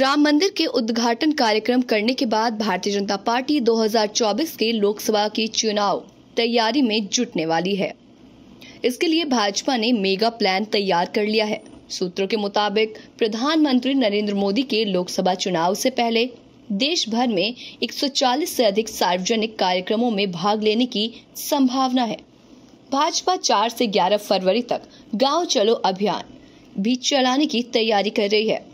राम मंदिर के उद्घाटन कार्यक्रम करने के बाद भारतीय जनता पार्टी 2024 के लोकसभा की चुनाव तैयारी में जुटने वाली है इसके लिए भाजपा ने मेगा प्लान तैयार कर लिया है सूत्रों के मुताबिक प्रधानमंत्री नरेंद्र मोदी के लोकसभा चुनाव से पहले देश भर में 140 से अधिक सार्वजनिक कार्यक्रमों में भाग लेने की संभावना है भाजपा 4 से 11 फरवरी तक गांव चलो अभियान भी चलाने की तैयारी कर रही है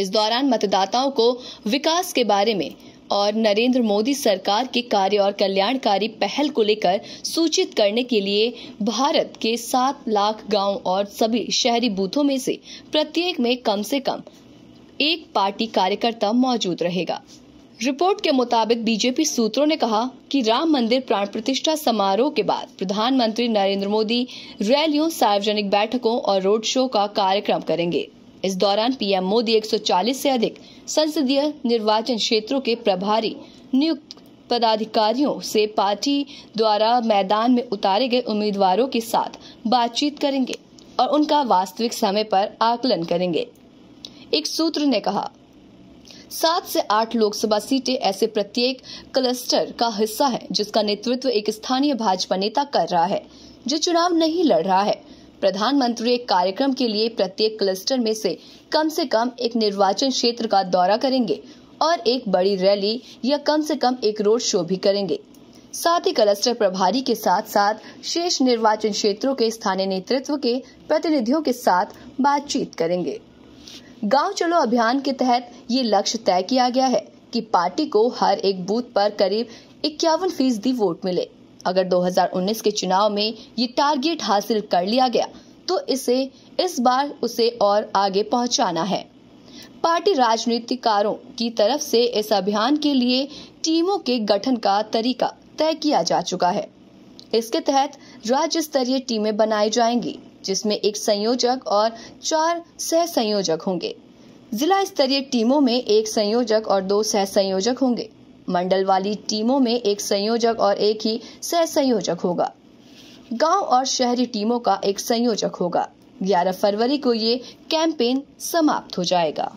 इस दौरान मतदाताओं को विकास के बारे में और नरेंद्र मोदी सरकार के कार्य और कल्याणकारी पहल को लेकर सूचित करने के लिए भारत के सात लाख गांव और सभी शहरी बूथों में से प्रत्येक में कम से कम एक पार्टी कार्यकर्ता मौजूद रहेगा रिपोर्ट के मुताबिक बीजेपी सूत्रों ने कहा कि राम मंदिर प्राण प्रतिष्ठा समारोह के बाद प्रधानमंत्री नरेंद्र मोदी रैलियों सार्वजनिक बैठकों और रोड शो का कार्यक्रम करेंगे इस दौरान पीएम मोदी 140 से अधिक संसदीय निर्वाचन क्षेत्रों के प्रभारी नियुक्त पदाधिकारियों से पार्टी द्वारा मैदान में उतारे गए उम्मीदवारों के साथ बातचीत करेंगे और उनका वास्तविक समय पर आकलन करेंगे एक सूत्र ने कहा सात से आठ लोकसभा सीटें ऐसे प्रत्येक क्लस्टर का हिस्सा है जिसका नेतृत्व एक स्थानीय भाजपा नेता कर रहा है जो चुनाव नहीं लड़ रहा है प्रधानमंत्री एक कार्यक्रम के लिए प्रत्येक क्लस्टर में से कम से कम एक निर्वाचन क्षेत्र का दौरा करेंगे और एक बड़ी रैली या कम से कम एक रोड शो भी करेंगे साथ ही क्लस्टर प्रभारी के साथ साथ शेष निर्वाचन क्षेत्रों के स्थानीय नेतृत्व के प्रतिनिधियों के साथ बातचीत करेंगे गांव चलो अभियान के तहत ये लक्ष्य तय किया गया है कि पार्टी को हर एक बूथ पर करीब इक्यावन फीसदी वोट मिले अगर 2019 के चुनाव में ये टारगेट हासिल कर लिया गया तो इसे इस बार उसे और आगे पहुंचाना है पार्टी राजनीतिकारों की तरफ से इस अभियान के लिए टीमों के गठन का तरीका तय किया जा चुका है इसके तहत राज्य स्तरीय टीमें बनाई जाएंगी जिसमें एक संयोजक और चार सह संयोजक होंगे जिला स्तरीय टीमों में एक संयोजक और दो सह संयोजक होंगे मंडल वाली टीमों में एक संयोजक और एक ही सह संयोजक होगा गांव और शहरी टीमों का एक संयोजक होगा 11 फरवरी को ये कैंपेन समाप्त हो जाएगा